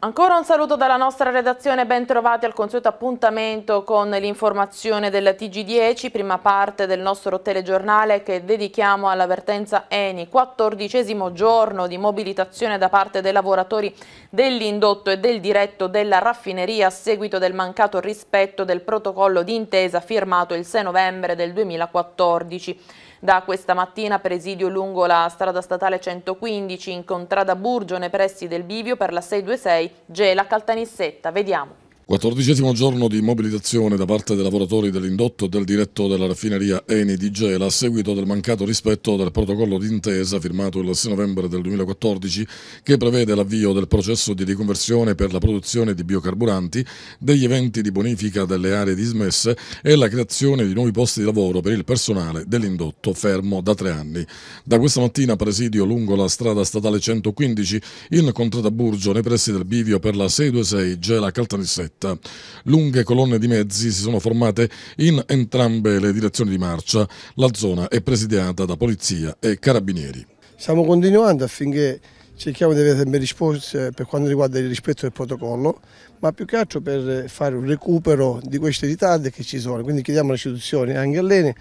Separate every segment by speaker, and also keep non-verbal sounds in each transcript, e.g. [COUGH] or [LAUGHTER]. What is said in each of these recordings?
Speaker 1: Ancora un saluto dalla nostra redazione, ben trovati al consueto appuntamento con l'informazione della TG10, prima parte del nostro telegiornale che dedichiamo all'avvertenza ENI, quattordicesimo giorno di mobilitazione da parte dei lavoratori dell'indotto e del diretto della raffineria a seguito del mancato rispetto del protocollo d'intesa firmato il 6 novembre del 2014. Da questa mattina presidio lungo la strada statale 115 in contrada Burgio nei pressi del Bivio per la 626 Gela Caltanissetta. Vediamo.
Speaker 2: Quattordicesimo giorno di mobilitazione da parte dei lavoratori dell'indotto e del diretto della raffineria Eni di Gela a seguito del mancato rispetto del protocollo d'intesa firmato il 6 novembre del 2014 che prevede l'avvio del processo di riconversione per la produzione di biocarburanti, degli eventi di bonifica delle aree dismesse e la creazione di nuovi posti di lavoro per il personale dell'indotto fermo da tre anni. Da questa mattina presidio lungo la strada statale 115 in Contrada Burgio nei pressi del bivio per la 626 Gela Caltanissetta fretta. Lunghe colonne di mezzi si sono formate in entrambe le direzioni di marcia. La zona è presidiata da polizia e carabinieri. Stiamo continuando affinché cerchiamo di avere delle risposte per quanto riguarda il rispetto del protocollo, ma più che altro per fare un recupero di queste ritardi che ci sono. Quindi chiediamo alle istituzioni, anche all'ENE,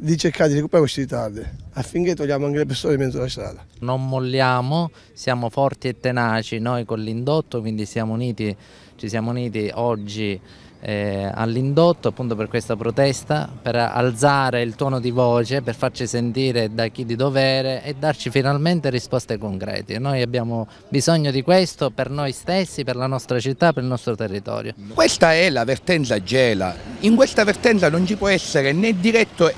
Speaker 2: di cercare di recuperare questi ritardi affinché togliamo anche le persone in mezzo alla strada.
Speaker 1: Non molliamo, siamo forti e tenaci noi con l'indotto, quindi siamo uniti ci siamo uniti oggi eh, all'indotto appunto per questa protesta, per alzare il tono di voce, per farci sentire da chi di dovere e darci finalmente risposte concrete. Noi abbiamo bisogno di questo per noi
Speaker 3: stessi, per la nostra città, per il nostro territorio. Questa è la vertenza Gela, in questa vertenza non ci può essere né diretto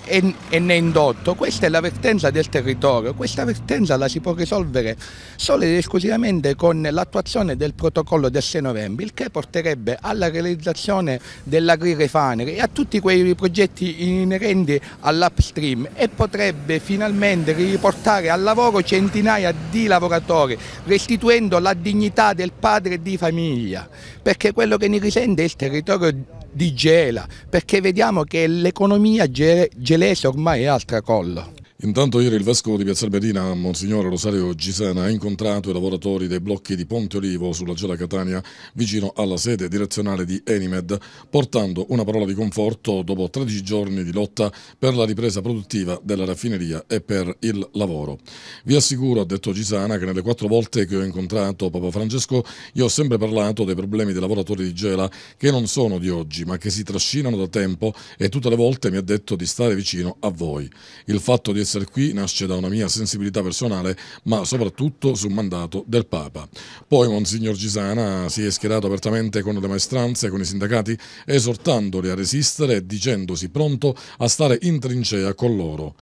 Speaker 3: né indotto, questa è la vertenza del territorio, questa vertenza la si può risolvere solo ed esclusivamente con l'attuazione del protocollo del 6 novembre, il che porterebbe alla realizzazione produzione dell'agri-refane e a tutti quei progetti inerenti all'upstream e potrebbe finalmente riportare al lavoro centinaia di lavoratori restituendo la dignità del padre di famiglia perché quello che ne risente è il territorio di Gela perché vediamo che l'economia gelese ormai è al tracollo.
Speaker 2: Intanto ieri il Vescovo di Piazza Albedina, Monsignore Rosario Gisena, ha incontrato i lavoratori dei blocchi di Ponte Olivo sulla Gela Catania, vicino alla sede direzionale di Enimed, portando una parola di conforto dopo 13 giorni di lotta per la ripresa produttiva della raffineria e per il lavoro. Vi assicuro, ha detto Gisana, che nelle quattro volte che ho incontrato Papa Francesco, io ho sempre parlato dei problemi dei lavoratori di Gela, che non sono di oggi, ma che si trascinano da tempo e tutte le volte mi ha detto di stare vicino a voi. Il fatto di essere qui nasce da una mia sensibilità personale, ma soprattutto su mandato del Papa. Poi Monsignor Gisana si è schierato apertamente con le maestranze e con i sindacati, esortandoli a resistere e dicendosi pronto a stare in trincea con loro.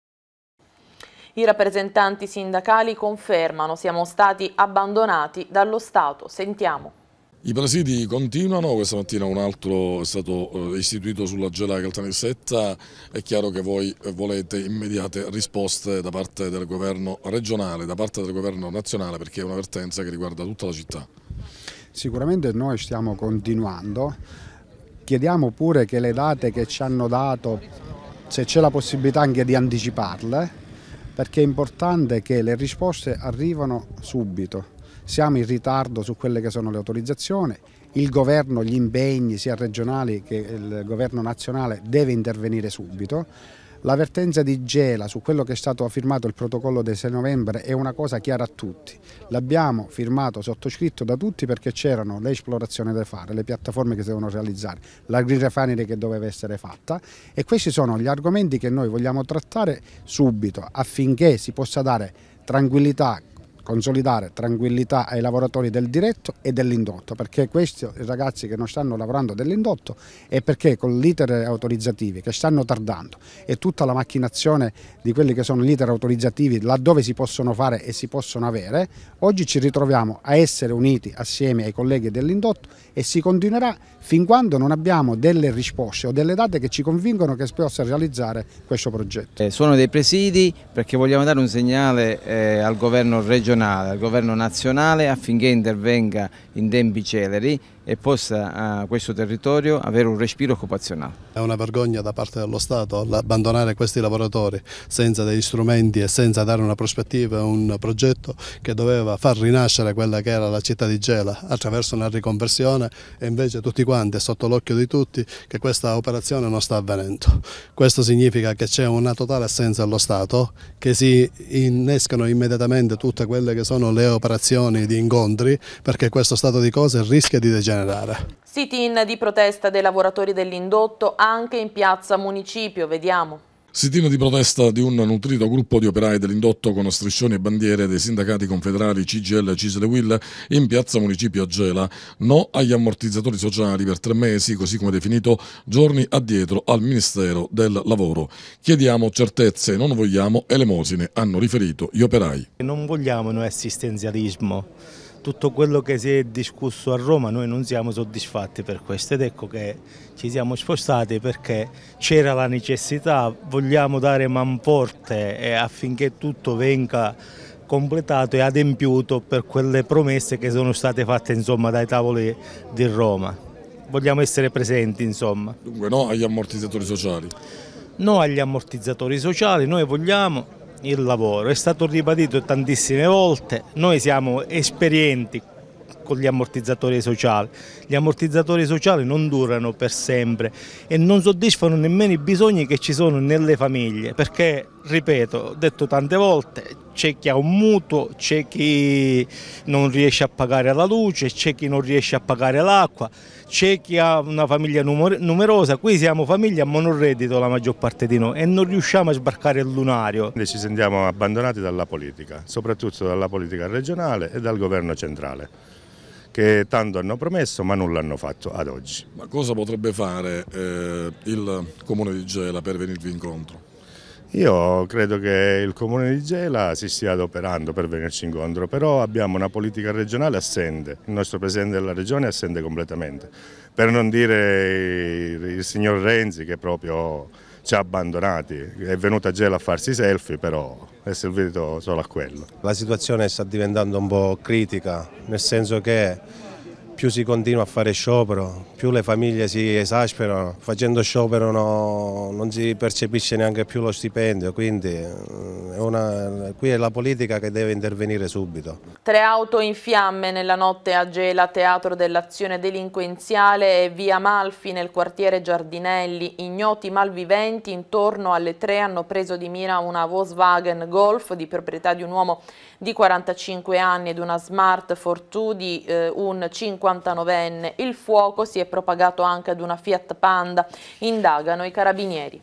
Speaker 1: I rappresentanti sindacali confermano siamo stati abbandonati dallo Stato. Sentiamo.
Speaker 2: I presidi continuano, questa mattina un altro è stato eh, istituito sulla Gela Caltanissetta, è chiaro che voi volete immediate risposte da parte del governo regionale, da parte del governo nazionale perché è un'avvertenza che riguarda tutta la città.
Speaker 4: Sicuramente noi stiamo continuando, chiediamo pure che le date che ci hanno dato, se c'è la possibilità anche di anticiparle, perché è importante che le risposte arrivano subito siamo in ritardo su quelle che sono le autorizzazioni, il governo, gli impegni sia regionali che il governo nazionale deve intervenire subito. L'avvertenza di Gela su quello che è stato firmato il protocollo del 6 novembre è una cosa chiara a tutti. L'abbiamo firmato, sottoscritto da tutti perché c'erano le esplorazioni da fare, le piattaforme che si devono realizzare, la green refinery che doveva essere fatta e questi sono gli argomenti che noi vogliamo trattare subito affinché si possa dare tranquillità, consolidare tranquillità ai lavoratori del diretto e dell'indotto, perché questi ragazzi che non stanno lavorando dell'indotto è perché con l'iter autorizzativi che stanno tardando e tutta la macchinazione di quelli che sono l'iter autorizzativi laddove si possono fare e si possono avere, oggi ci ritroviamo a essere uniti assieme ai colleghi dell'indotto e si continuerà fin quando non abbiamo delle risposte o delle date che ci convincono che si possa realizzare questo progetto.
Speaker 5: Eh, sono dei presidi perché vogliamo dare un segnale eh, al governo regionale nazionale, al governo nazionale affinché intervenga in tempi celeri e possa a questo territorio avere un respiro occupazionale.
Speaker 2: È una vergogna da parte dello Stato abbandonare questi lavoratori senza degli strumenti e senza dare una prospettiva, un progetto che doveva far rinascere quella che era la città di Gela attraverso una riconversione e invece tutti quanti, sotto l'occhio di tutti, che questa operazione non sta avvenendo. Questo significa che c'è una totale assenza dello Stato, che si innescano immediatamente tutte quelle che sono le operazioni di incontri perché questo stato di cose rischia di degenerare. Rara. data.
Speaker 1: Sit-in di protesta dei lavoratori dell'indotto anche in piazza Municipio, vediamo.
Speaker 2: Sitino di protesta di un nutrito gruppo di operai dell'indotto con striscioni e bandiere dei sindacati confederali CGL Cisle Will in piazza Municipio a Gela. No agli ammortizzatori sociali per tre mesi, così come definito, giorni addietro al Ministero del Lavoro. Chiediamo certezze, non vogliamo elemosine, hanno riferito gli operai.
Speaker 3: Non vogliamo un assistenzialismo tutto quello che si è discusso a Roma noi non siamo soddisfatti per questo ed ecco che ci siamo spostati perché c'era la necessità, vogliamo dare man forte eh, affinché tutto venga completato e adempiuto per quelle promesse che sono state fatte insomma, dai tavoli di Roma. Vogliamo essere presenti insomma. Dunque no agli ammortizzatori sociali? No agli ammortizzatori sociali, noi vogliamo il lavoro, è stato ribadito tantissime volte, noi siamo esperienti con gli ammortizzatori sociali. Gli ammortizzatori sociali non durano per sempre e non soddisfano nemmeno i bisogni che ci sono nelle famiglie perché, ripeto, ho detto tante volte, c'è chi ha un mutuo, c'è chi non riesce a pagare la luce, c'è chi non riesce a pagare l'acqua, c'è chi ha una famiglia numerosa, qui siamo famiglia monoreddito la maggior parte di noi e non riusciamo a sbarcare il lunario. Ci sentiamo abbandonati dalla
Speaker 6: politica, soprattutto dalla politica regionale e dal governo centrale che tanto hanno promesso ma non l'hanno fatto ad oggi.
Speaker 2: Ma cosa potrebbe fare eh, il Comune di Gela per venirvi incontro?
Speaker 6: Io credo che il Comune di Gela si stia adoperando per venirci incontro, però abbiamo una politica regionale assente, il nostro Presidente della Regione assente completamente, per non dire il signor Renzi che proprio ci ha abbandonati, è venuta a gelo a farsi selfie però è servito
Speaker 3: solo a quello. La situazione sta diventando un po' critica, nel senso che più si continua a fare sciopero, più le famiglie si esasperano, facendo sciopero no, non si percepisce neanche più lo stipendio, quindi mm, è una, qui è la politica che deve intervenire subito.
Speaker 1: Tre auto in fiamme nella notte a Gela, teatro dell'azione delinquenziale e via Malfi nel quartiere Giardinelli, ignoti malviventi intorno alle tre hanno preso di mira una Volkswagen Golf di proprietà di un uomo di 45 anni ed una Smart Fortwo di eh, un 5 59enne. Il fuoco si è propagato anche ad una Fiat Panda, indagano i carabinieri.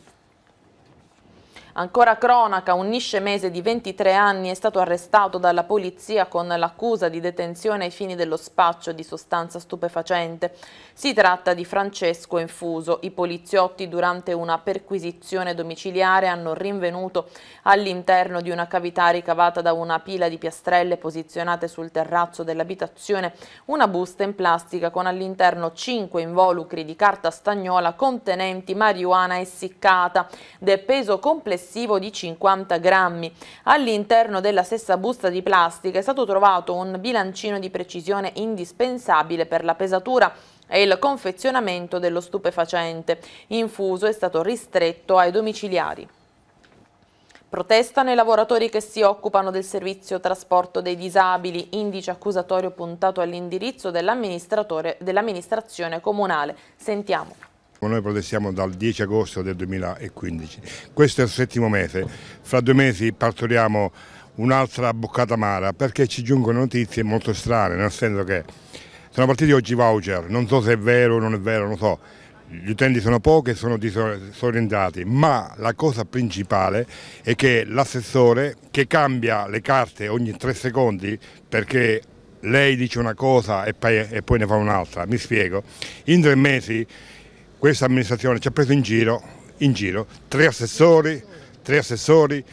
Speaker 1: Ancora cronaca, un nisce mese di 23 anni è stato arrestato dalla polizia con l'accusa di detenzione ai fini dello spaccio di sostanza stupefacente. Si tratta di Francesco Infuso. I poliziotti durante una perquisizione domiciliare hanno rinvenuto all'interno di una cavità ricavata da una pila di piastrelle posizionate sul terrazzo dell'abitazione una busta in plastica con all'interno 5 involucri di carta stagnola contenenti marijuana essiccata del peso complessivo complessivo di 50 grammi. All'interno della stessa busta di plastica è stato trovato un bilancino di precisione indispensabile per la pesatura e il confezionamento dello stupefacente. Infuso è stato ristretto ai domiciliari. Protestano i lavoratori che si occupano del servizio trasporto dei disabili, indice accusatorio puntato all'indirizzo dell'amministrazione dell comunale. Sentiamo.
Speaker 6: Noi protestiamo dal 10 agosto del 2015, questo è il settimo mese, fra due mesi partoriamo un'altra boccata amara perché ci giungono notizie molto strane, nel senso che sono partiti oggi voucher, non so se è vero o non è vero, non so, gli utenti sono pochi e sono disorientati, ma la cosa principale è che l'assessore che cambia le carte ogni tre secondi perché lei dice una cosa e poi, e poi ne fa un'altra, mi spiego, in tre mesi questa amministrazione ci ha preso in giro, in giro tre assessori, tre assessori,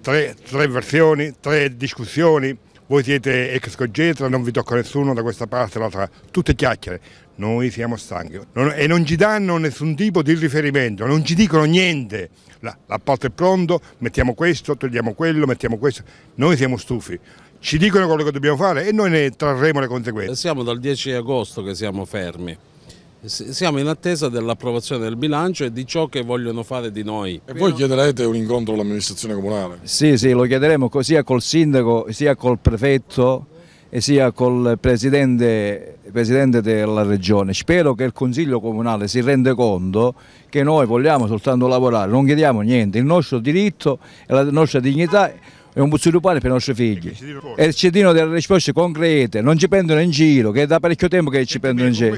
Speaker 6: tre, tre versioni, tre discussioni, voi siete ex cogetra, non vi tocca nessuno da questa parte o tutte chiacchiere, noi siamo stanchi non, e non ci danno nessun tipo di riferimento, non ci dicono niente, l'apporto è pronto, mettiamo questo, togliamo quello, mettiamo questo, noi siamo stufi. Ci dicono quello che dobbiamo fare e noi ne trarremo le conseguenze.
Speaker 3: Siamo dal 10
Speaker 2: agosto che siamo fermi. Siamo in attesa dell'approvazione del bilancio e di ciò che vogliono fare di noi. E voi chiederete un incontro all'amministrazione comunale?
Speaker 5: Sì, sì, lo chiederemo sia col sindaco sia col prefetto e sia col presidente, presidente, della regione. Spero che il Consiglio Comunale si renda conto che noi vogliamo soltanto lavorare, non chiediamo niente, il nostro diritto e la nostra dignità è un sviluppare per i nostri figli. E ci diano delle risposte concrete, non ci prendono in giro, che è da parecchio tempo che ci prendono in giro.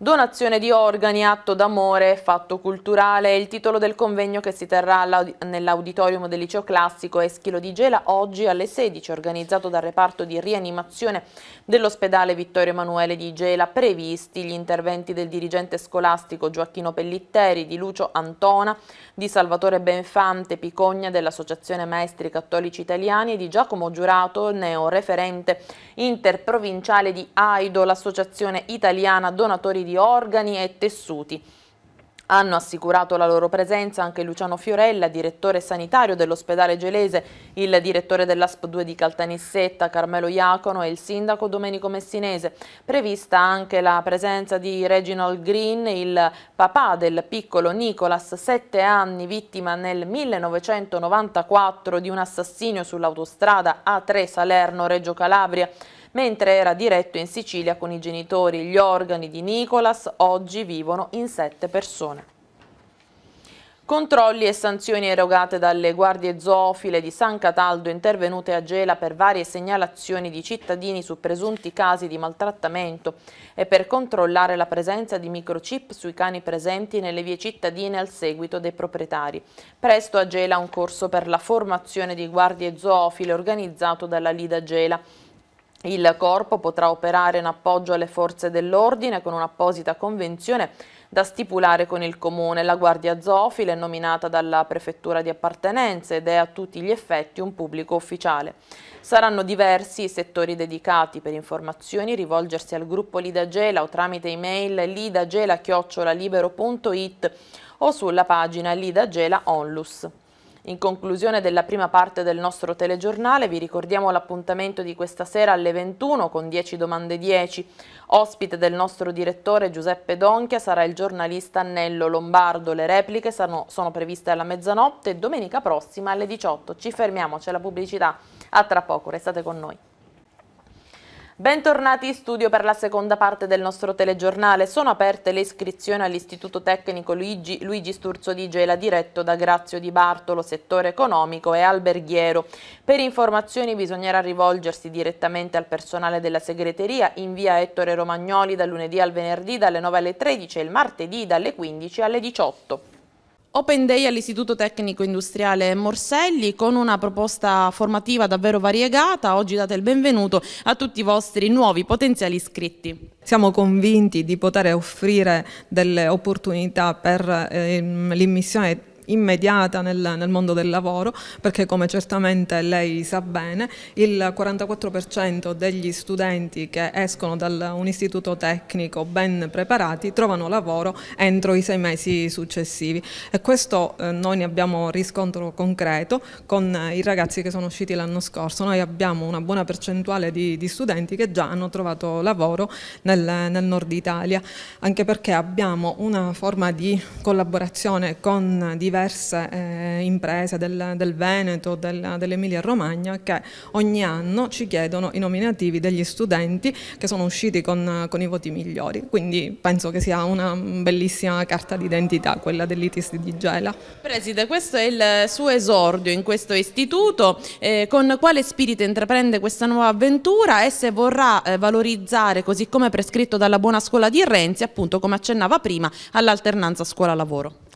Speaker 1: Donazione di organi, atto d'amore, fatto culturale, il titolo del convegno che si terrà nell'auditorium del liceo classico Eschilo di Gela oggi alle 16, organizzato dal reparto di rianimazione dell'ospedale Vittorio Emanuele di Gela, previsti gli interventi del dirigente scolastico Gioacchino Pellitteri, di Lucio Antona, di Salvatore Benfante Picogna dell'Associazione Maestri Cattolici Italiani e di Giacomo Giurato, neo referente interprovinciale di AIDO, l'Associazione Italiana Donatori di di organi e tessuti. Hanno assicurato la loro presenza anche Luciano Fiorella, direttore sanitario dell'ospedale Gelese, il direttore dell'ASP 2 di Caltanissetta, Carmelo Iacono e il sindaco Domenico Messinese. Prevista anche la presenza di Reginald Green, il papà del piccolo Nicolas, 7 anni, vittima nel 1994 di un assassinio sull'autostrada A3 Salerno-Reggio Calabria mentre era diretto in Sicilia con i genitori. Gli organi di Nicolas oggi vivono in sette persone. Controlli e sanzioni erogate dalle guardie zoofile di San Cataldo intervenute a Gela per varie segnalazioni di cittadini su presunti casi di maltrattamento e per controllare la presenza di microchip sui cani presenti nelle vie cittadine al seguito dei proprietari. Presto a Gela un corso per la formazione di guardie zoofile organizzato dalla Lida Gela il corpo potrà operare in appoggio alle forze dell'ordine con un'apposita convenzione da stipulare con il comune. La guardia zoofile è nominata dalla prefettura di appartenenza ed è a tutti gli effetti un pubblico ufficiale. Saranno diversi i settori dedicati. Per informazioni rivolgersi al gruppo Lida Gela o tramite email lidagela-libero.it o sulla pagina Lida Gela Onlus. In conclusione della prima parte del nostro telegiornale vi ricordiamo l'appuntamento di questa sera alle 21 con 10 domande 10. Ospite del nostro direttore Giuseppe Donchia sarà il giornalista Annello Lombardo. Le repliche sono, sono previste alla mezzanotte domenica prossima alle 18. Ci fermiamo, c'è la pubblicità. A tra poco, restate con noi. Bentornati in studio per la seconda parte del nostro telegiornale. Sono aperte le iscrizioni all'Istituto Tecnico Luigi, Luigi Sturzo di Gela, diretto da Grazio Di Bartolo, settore economico e alberghiero. Per informazioni bisognerà rivolgersi direttamente al personale della segreteria in via Ettore Romagnoli dal lunedì al venerdì dalle 9 alle 13 e il martedì dalle 15 alle 18. Open Day all'Istituto Tecnico Industriale Morselli con una proposta formativa davvero variegata. Oggi date il benvenuto a tutti i vostri nuovi potenziali iscritti.
Speaker 7: Siamo convinti di poter offrire delle opportunità per ehm, l'immissione immediata nel, nel, mondo del lavoro, perché come certamente lei sa bene, il 44% degli studenti che escono da un istituto tecnico ben preparati trovano lavoro entro i sei mesi successivi e questo eh, noi ne abbiamo riscontro concreto con eh, i ragazzi che sono usciti l'anno scorso, noi abbiamo una buona percentuale di, di studenti che già hanno trovato lavoro nel, nel nord Italia, anche perché abbiamo una forma di collaborazione con diversi diverse eh, imprese del, del Veneto, del, dell'Emilia Romagna che ogni anno ci chiedono i nominativi degli studenti che sono usciti con, con i voti migliori, quindi penso che sia una bellissima carta d'identità quella dell'ITIS di Gela.
Speaker 1: Preside, questo è il suo esordio in questo istituto, eh, con quale spirito intraprende questa nuova avventura e se vorrà eh, valorizzare, così come prescritto dalla buona scuola di Renzi, appunto come accennava prima, all'alternanza scuola-lavoro?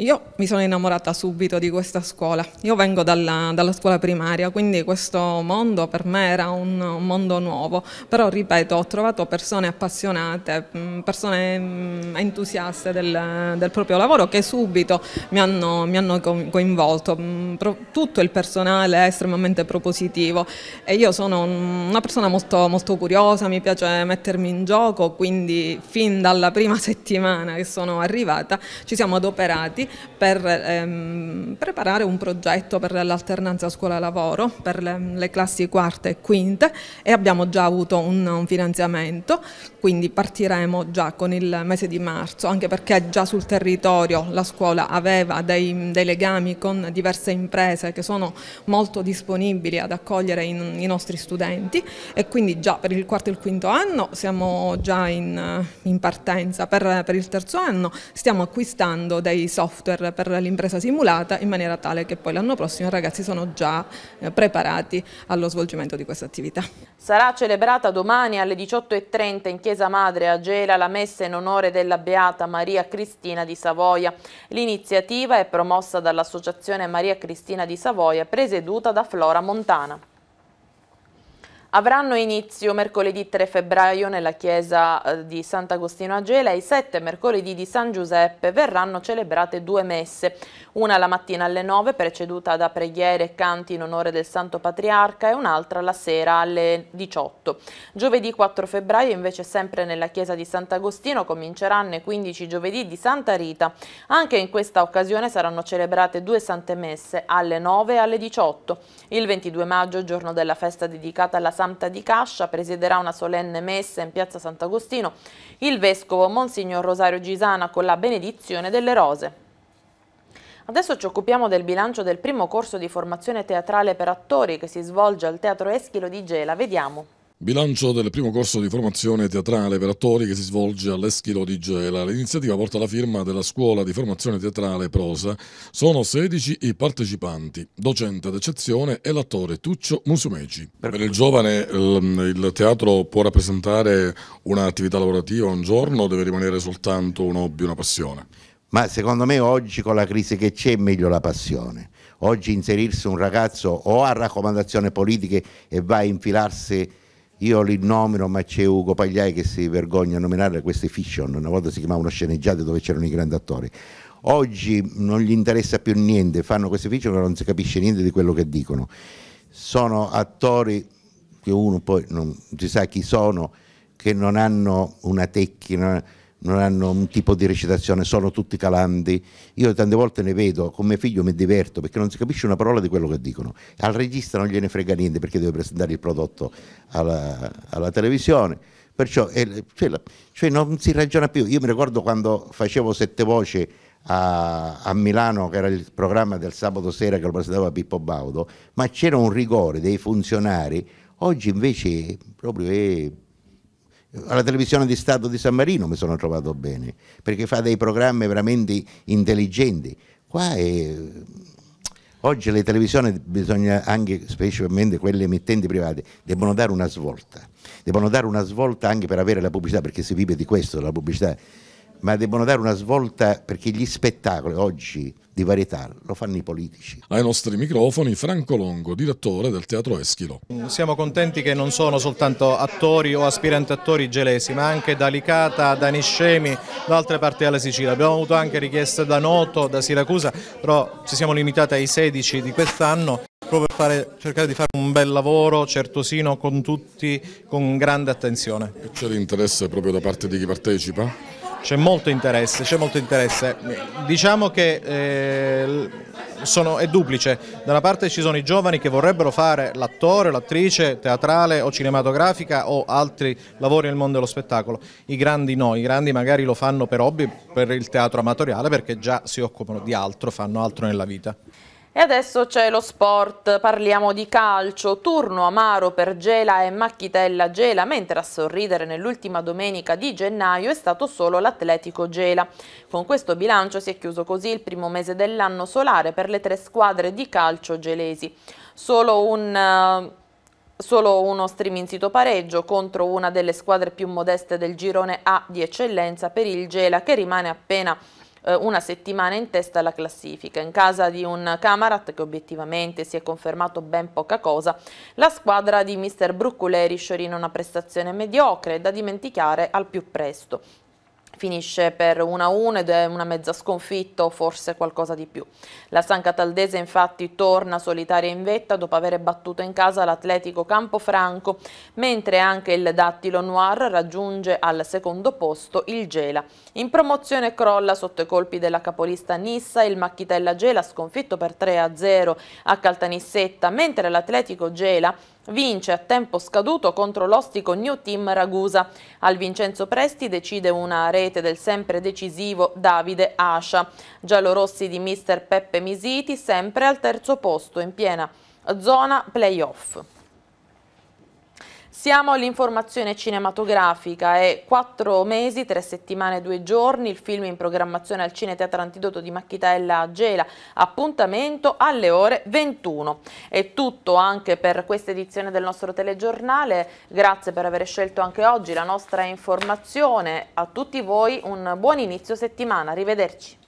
Speaker 7: Io mi sono innamorata subito di questa scuola, io vengo dalla, dalla scuola primaria, quindi questo mondo per me era un, mondo nuovo, però ripeto ho trovato persone appassionate, mm, persone mm, entusiaste del, del proprio lavoro che subito mi hanno, mi hanno, coinvolto, mm, tutto il personale è estremamente propositivo e io sono una persona molto, molto curiosa, mi piace mettermi in gioco, quindi fin dalla prima [LAUGHS] settimana che sono arrivata ci siamo adoperati per ehm, preparare un progetto per l'alternanza scuola-lavoro per le, le, classi quarte e quinte e abbiamo già avuto un, un finanziamento, quindi partiremo già con il mese di marzo, anche perché già sul territorio la scuola aveva dei, dei legami con diverse imprese che sono molto disponibili ad accogliere in, i nostri studenti e quindi già per il quarto e il quinto anno siamo già in, in partenza, per, per il terzo anno stiamo acquistando dei software software per l'impresa simulata in maniera tale che poi l'anno prossimo i ragazzi sono già eh, preparati allo svolgimento di questa attività.
Speaker 1: Sarà celebrata domani alle 18.30 in Chiesa Madre a Gela la messa in onore della Beata Maria Cristina di Savoia. L'iniziativa è promossa dall'Associazione Maria Cristina di Savoia presieduta da Flora Montana avranno inizio mercoledì 3 febbraio nella chiesa eh, di Sant'Agostino a Gela e i 7 mercoledì di San Giuseppe verranno celebrate due messe, una la mattina alle 9 preceduta da preghiere e canti in onore del Santo Patriarca e un'altra la sera alle 18. Giovedì 4 febbraio invece sempre nella chiesa di Sant'Agostino cominceranno i 15 giovedì di Santa Rita. Anche in questa occasione saranno celebrate due sante messe alle 9 e alle 18. Il 22 maggio, giorno della festa dedicata alla Santa Santa di Cascia presiederà una solenne messa in piazza Sant'Agostino il vescovo Monsignor Rosario Gisana con la benedizione delle rose. Adesso ci occupiamo del bilancio del primo corso di formazione teatrale per attori che si svolge al Teatro Eschilo di Gela. Vediamo.
Speaker 2: Bilancio del primo corso di formazione teatrale per attori che si svolge all'Eschilo di Gela. L'iniziativa porta la firma della scuola di formazione teatrale Prosa. Sono 16 i partecipanti. Docente d'eccezione è l'attore Tuccio Musumeci. Per il giovane ehm, il teatro può rappresentare un'attività
Speaker 5: lavorativa un giorno o deve rimanere soltanto un hobby, una passione? Ma secondo me oggi con la crisi che c'è è meglio la passione. Oggi inserirsi un ragazzo o ha raccomandazioni politiche e va a infilarsi io li nomino ma c'è Ugo Pagliai che si vergogna a nominare queste fiction, una volta si chiamavano sceneggiate dove c'erano i grandi attori. Oggi non gli interessa più niente, fanno queste fiction ma non si capisce niente di quello che dicono. Sono attori che uno poi non si sa chi sono, che non hanno una tecnica non hanno un tipo di recitazione, sono tutti calandi. Io tante volte ne vedo, con mio figlio mi diverto perché non si capisce una parola di quello che dicono. Al regista non gliene frega niente perché deve presentare il prodotto alla, alla televisione. Perciò è, eh, cioè, cioè non si ragiona più. Io mi ricordo quando facevo sette voci a, a, Milano, che era il programma del sabato sera che lo presentava Pippo Baudo, ma c'era un rigore dei funzionari. Oggi invece proprio è eh, alla televisione di Stato di San Marino mi sono trovato bene, perché fa dei programmi veramente intelligenti. Qua è... Oggi le televisioni, bisogna anche, specialmente quelle emittenti private, devono dare una svolta. Devono dare una svolta anche per avere la pubblicità, perché si vive di questo, la pubblicità ma devono dare una svolta perché gli spettacoli oggi di varietà lo fanno i politici. Ai
Speaker 2: nostri microfoni Franco Longo, direttore del Teatro Eschilo.
Speaker 3: Siamo contenti che non sono soltanto attori o aspiranti attori gelesi, ma anche da Licata, da Niscemi, da altre parti della Sicilia. Abbiamo avuto anche richieste da Noto, da Siracusa, però ci siamo limitati ai 16 di quest'anno proprio per fare, cercare di fare un bel lavoro certosino con tutti, con grande attenzione.
Speaker 2: C'è l'interesse proprio da parte di chi partecipa?
Speaker 3: C'è molto interesse, c'è molto interesse. Diciamo che eh, sono, è duplice. Da una parte ci sono i giovani che vorrebbero fare l'attore, l'attrice teatrale o cinematografica o altri lavori nel mondo dello spettacolo. I grandi no, i grandi magari lo fanno per hobby, per il teatro amatoriale perché già si occupano di altro, fanno altro nella vita.
Speaker 1: E adesso c'è lo sport, parliamo di calcio, turno amaro per Gela e Macchitella Gela, mentre a sorridere nell'ultima domenica di gennaio è stato solo l'Atletico Gela. Con questo bilancio si è chiuso così il primo mese dell'anno solare per le tre squadre di calcio gelesi. Solo un eh, solo uno striminzito pareggio contro una delle squadre più modeste del girone A di eccellenza per il Gela che rimane appena eh, una settimana in testa alla classifica. In casa di un Camarat che obiettivamente si è confermato ben poca cosa, la squadra di mister Brucculeri sciorina una prestazione mediocre da dimenticare al più presto finisce per 1-1 ed è una mezza sconfitta o forse qualcosa di più. La San Cataldese infatti torna solitaria in vetta dopo aver battuto in casa l'Atletico Campofranco, mentre anche il Dattilo Noir raggiunge al secondo posto il Gela. In promozione crolla sotto i colpi della capolista Nissa il Macchitella Gela sconfitto per 3-0 a Caltanissetta, mentre l'Atletico Gela Vince a tempo scaduto contro l'ostico New Team Ragusa. Al Vincenzo Presti decide una rete del sempre decisivo Davide Ascia. Giallorossi di mister Peppe Misiti sempre al terzo posto in piena zona playoff. Siamo all'informazione cinematografica, è quattro mesi, tre settimane e due giorni, il film in programmazione al Cine Teatro Antidoto di Macchitella a Gela, appuntamento alle ore 21. È tutto anche per questa edizione del nostro telegiornale, grazie per aver scelto anche oggi la nostra informazione, a tutti voi un buon inizio settimana, arrivederci.